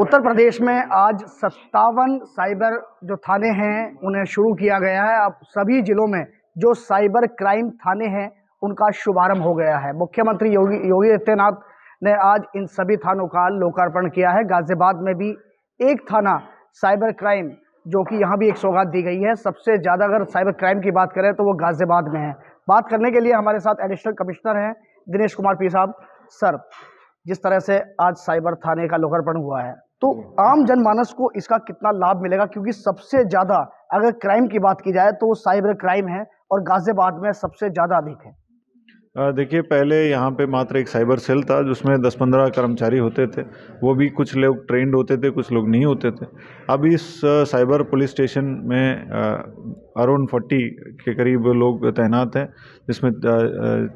उत्तर प्रदेश में आज सत्तावन साइबर जो थाने हैं उन्हें शुरू किया गया है अब सभी ज़िलों में जो साइबर क्राइम थाने हैं उनका शुभारंभ हो गया है मुख्यमंत्री योगी योगी आदित्यनाथ ने आज इन सभी थानों का लोकार्पण किया है गाज़ियाबाद में भी एक थाना साइबर क्राइम जो कि यहाँ भी एक सौगात दी गई है सबसे ज़्यादा अगर साइबर क्राइम की बात करें तो वो गाज़ियाबाद में है बात करने के लिए हमारे साथ एडिशनल कमिश्नर हैं दिनेश कुमार पी साहब सर जिस तरह से आज साइबर थाने का लोकार्पण हुआ है तो हम्म। आम जनमानस को इसका कितना लाभ मिलेगा क्योंकि सबसे ज़्यादा अगर क्राइम की बात की जाए तो साइबर क्राइम है और गाजियाबाद में सबसे ज़्यादा अधिक है देखिए पहले यहाँ पे मात्र एक साइबर सेल था जिसमें दस पंद्रह कर्मचारी होते थे वो भी कुछ लोग ट्रेंड होते थे कुछ लोग नहीं होते थे अब इस साइबर पुलिस स्टेशन में अराउंड फोर्टी के करीब लोग तैनात हैं जिसमें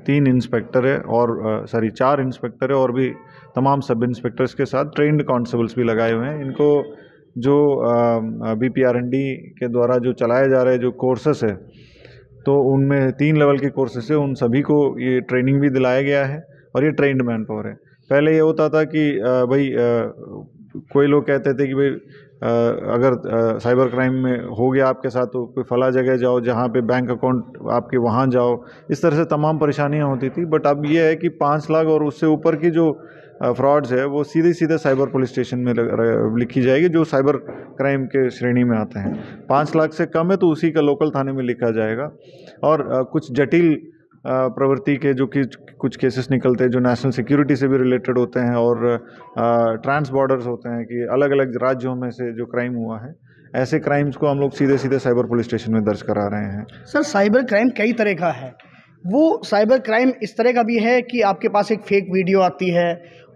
तीन इंस्पेक्टर है और सॉरी चार इंस्पेक्टर है और भी तमाम सब इंस्पेक्टर्स के साथ ट्रेंड कॉन्स्टेबल्स भी लगाए हुए हैं इनको जो बी पी के द्वारा जो चलाए जा रहे जो कोर्सेस है तो उनमें तीन लेवल के कोर्सेस है उन सभी को ये ट्रेनिंग भी दिलाया गया है और ये ट्रेंड मैन पावर है पहले ये होता था कि भाई कोई लोग कहते थे कि भाई अगर साइबर क्राइम में हो गया आपके साथ तो कोई फला जगह जाओ जहाँ पे बैंक अकाउंट आपके वहाँ जाओ इस तरह से तमाम परेशानियाँ होती थी बट अब ये है कि पाँच लाख और उससे ऊपर की जो फ्रॉड्स है वो सीधे सीधे साइबर पुलिस स्टेशन में लिखी जाएगी जो साइबर क्राइम के श्रेणी में आते हैं पाँच लाख से कम है तो उसी का लोकल थाने में लिखा जाएगा और कुछ जटिल प्रवृत्ति के जो कि कुछ केसेस निकलते हैं जो नेशनल सिक्योरिटी से भी रिलेटेड होते हैं और ट्रांस बॉर्डर्स होते हैं कि अलग अलग राज्यों में से जो क्राइम हुआ है ऐसे क्राइम्स को हम लोग सीधे सीधे साइबर पुलिस स्टेशन में दर्ज करा रहे हैं सर साइबर क्राइम कई तरह का है वो साइबर क्राइम इस तरह का भी है कि आपके पास एक फेक वीडियो आती है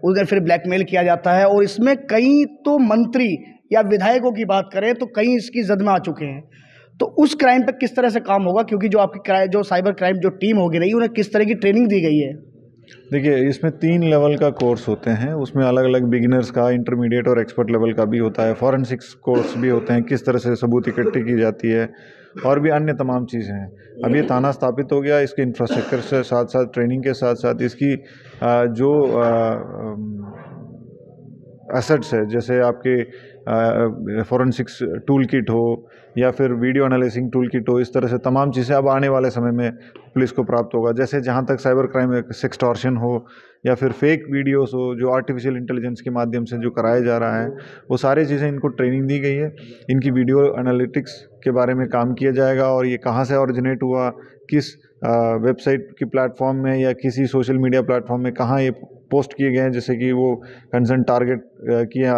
उधर फिर ब्लैकमेल किया जाता है और इसमें कई तो मंत्री या विधायकों की बात करें तो कई इसकी जद में आ चुके हैं तो उस क्राइम पर किस तरह से काम होगा क्योंकि जो आपकी जो साइबर क्राइम जो टीम होगी नहीं उन्हें किस तरह की ट्रेनिंग दी गई है देखिए इसमें तीन लेवल का कोर्स होते हैं उसमें अलग अलग बिगिनर्स का इंटरमीडिएट और एक्सपर्ट लेवल का भी होता है फॉरेंसिक्स कोर्स भी होते हैं किस तरह से सबूत इकट्ठी की जाती है और भी अन्य तमाम चीज़ें हैं अब ये थाना स्थापित हो गया इसके इंफ्रास्ट्रक्चर से साथ साथ ट्रेनिंग के साथ साथ इसकी जो एसेट्स है जैसे आपके फॉरेंसिक्स टूल किट हो या फिर वीडियो एनालिसिंग टूल किट हो इस तरह से तमाम चीज़ें अब आने वाले समय में पुलिस को प्राप्त होगा जैसे जहाँ तक साइबर क्राइम सेक्सटॉर्शन हो या फिर फेक वीडियोस हो जो आर्टिफिशियल इंटेलिजेंस के माध्यम से जो कराया जा रहा है वो सारी चीज़ें इनको ट्रेनिंग दी गई है इनकी वीडियो एनालिटिक्स के बारे में काम किया जाएगा और ये कहाँ से ऑरिजिनेट हुआ किस वेबसाइट की प्लेटफॉर्म में या किसी सोशल मीडिया प्लेटफॉर्म में कहाँ ये पोस्ट किए गए हैं जैसे कि वो कंसर्न टारगेट किए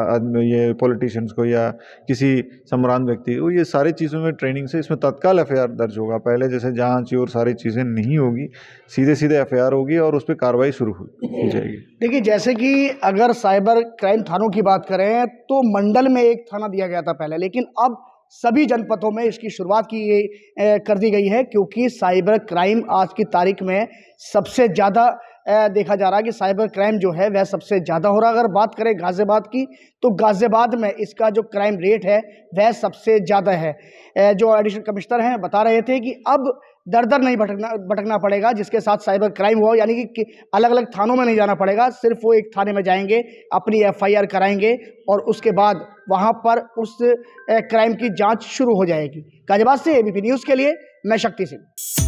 ये पॉलिटिशियंस को या किसी सम्रांत व्यक्ति को ये सारी चीज़ों में ट्रेनिंग से इसमें तत्काल एफ दर्ज होगा पहले जैसे जाँच और सारी चीज़ें नहीं होगी सीधे सीधे एफ होगी और उस पर कार्रवाई शुरू हो जाएगी देखिए जैसे कि अगर साइबर क्राइम थानों की बात करें तो मंडल में एक थाना दिया गया था पहले लेकिन अब सभी जनपदों में इसकी शुरुआत की गई कर दी गई है क्योंकि साइबर क्राइम आज की तारीख में सबसे ज़्यादा देखा जा रहा है कि साइबर क्राइम जो है वह सबसे ज़्यादा हो रहा है अगर बात करें गाज़ियाबाद की तो गाज़ियाबाद में इसका जो क्राइम रेट है वह सबसे ज़्यादा है जो एडिशनल कमिश्नर हैं बता रहे थे कि अब दर दर नहीं भटकना भटकना पड़ेगा जिसके साथ साइबर क्राइम हुआ यानी कि अलग अलग थानों में नहीं जाना पड़ेगा सिर्फ वो एक थाने में जाएंगे अपनी एफआईआर कराएंगे और उसके बाद वहाँ पर उस क्राइम की जांच शुरू हो जाएगी गाजियाबाद से एबीपी न्यूज़ के लिए मैं शक्ति सिंह